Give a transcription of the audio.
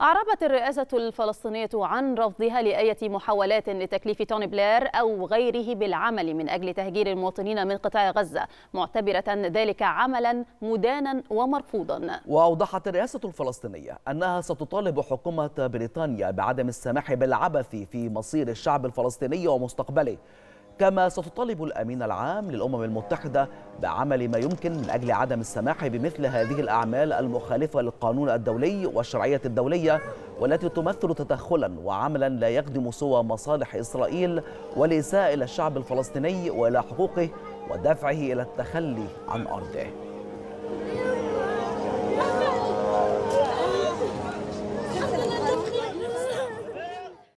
أعربت الرئاسة الفلسطينية عن رفضها لأية محاولات لتكليف توني بلير أو غيره بالعمل من أجل تهجير المواطنين من قطاع غزة معتبرة ذلك عملا مدانا ومرفوضا وأوضحت الرئاسة الفلسطينية أنها ستطالب حكومة بريطانيا بعدم السماح بالعبث في مصير الشعب الفلسطيني ومستقبله كما ستطالب الأمين العام للأمم المتحدة بعمل ما يمكن من أجل عدم السماح بمثل هذه الأعمال المخالفة للقانون الدولي والشرعية الدولية والتي تمثل تدخلا وعملا لا يخدم سوى مصالح إسرائيل والإساءة إلى الشعب الفلسطيني وإلى حقوقه ودفعه إلى التخلي عن أرضه